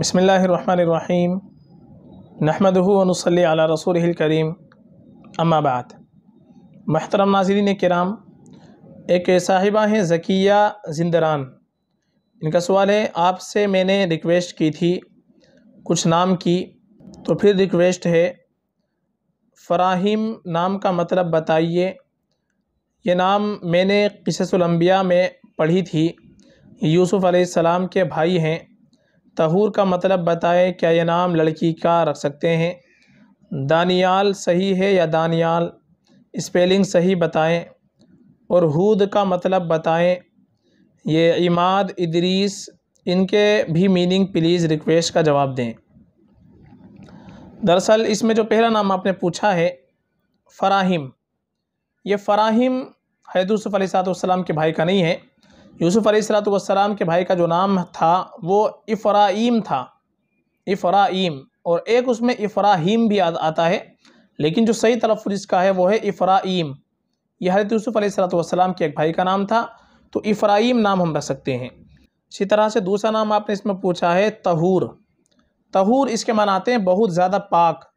बसमीम नहमदूनसली अला रसूल करीम अम्माबाद महतरम नाजरीन कराम एक साहिबा हैं जकिया जिंदरान इनका सवाल है आपसे मैंने रिक्वेस्ट की थी कुछ नाम की तो फिर रिक्वेस्ट है फ़राहिम नाम का मतलब बताइए ये नाम मैंने किसलम्बिया में पढ़ी थी यूसुफ़ अलैहिस्सलाम के भाई हैं तहूर का मतलब बताए क्या ये नाम लड़की का रख सकते हैं दानियाल सही है या दानियाल स्पेलिंग सही बताएं और हूद का मतलब बताएं ये इमाद इदरीस इनके भी मीनिंग प्लीज़ रिक्वेस्ट का जवाब दें दरअसल इसमें जो पहला नाम आपने पूछा है फ़राहिम ये फ़राहिम हैदूसफ़ सलाम के भाई का नहीं है यूसुफ़ अलैहिस्सलाम के भाई का जो नाम था वो इफ़राइम था इफ़राइम और एक उसमें इफ्राहिम भी आता है लेकिन जो सही तलफ़ इसका है वो है इफ़राइम यह हरत यूसुफ़ अलैहिस्सलाम के एक भाई का नाम था तो इफ्राइम नाम हम रख सकते हैं इसी तरह से दूसरा नाम आपने इसमें पूछा है तहूर तहूर इसके मान आते हैं बहुत ज़्यादा पाक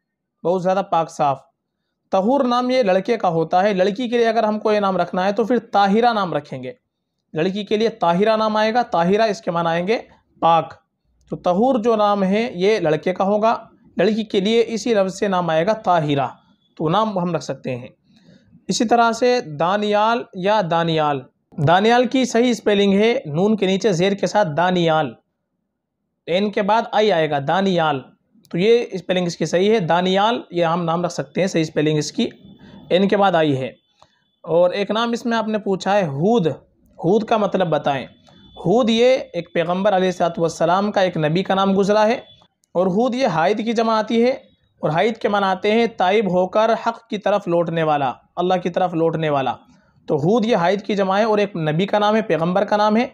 बहुत ज़्यादा पाक साफ तहूर नाम ये लड़के का होता है लड़की के लिए अगर हमको ये नाम रखना है तो फिर ताहिरा नाम रखेंगे लड़की के लिए ताहिरा नाम आएगा ताहिरा इसके मान आएंगे पाक तो तहूर जो नाम है ये लड़के का होगा लड़की के लिए इसी लफ्ज़ से नाम आएगा ताहिरा तो नाम हम रख सकते हैं इसी तरह से दानियाल या दानियाल दानियाल की सही स्पेलिंग है नून के नीचे जेर के साथ दानियाल एन के बाद आई आएगा दानियाल तो ये स्पेलिंग इसकी सही है दानियाल ये हम नाम रख सकते हैं सही स्पेलिंग इसकी एन के बाद आई है और एक नाम इसमें आपने पूछा है हूद हूद का मतलब बताएं हूद ये एक पैगम्बर सलाम का एक नबी का नाम गुजरा है और हूद ये हाइद की जमा आती है और हाइद के मन आते हैं ताइब होकर हक़ की तरफ लौटने वाला अल्लाह की तरफ लौटने वाला तो हूद ये हाइद की जमा है और एक नबी का नाम है पैगम्बर का नाम है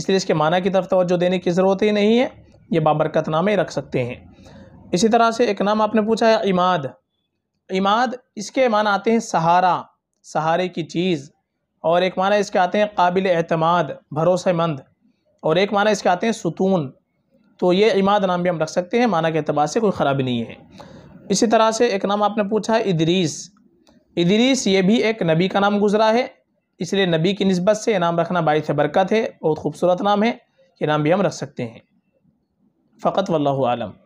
इसलिए इसके माना की तरफ तोज्जो देने की ज़रूरत ही नहीं है ये बाबरकत नाम ही रख सकते हैं इसी तरह से एक नाम आपने पूछा है इमाद इमाद इसके मान आते हैं सहारा सहारे की चीज़ और एक माना इसके आते हैं काबिल अहतमाद भरोसेमंद और एक माना इसके आते हैं सुतून तो ये इमाद नाम भी हम रख सकते हैं माना के अतबार से कोई ख़राबी नहीं है इसी तरह से एक नाम आपने पूछा है इदरीस इदरीस ये भी एक नबी का नाम गुजरा है इसलिए नबी की नस्बत से यह नाम रखना बायस बरकत है बहुत खूबसूरत नाम है ये नाम भी हम रख सकते हैं फ़कत वल्लम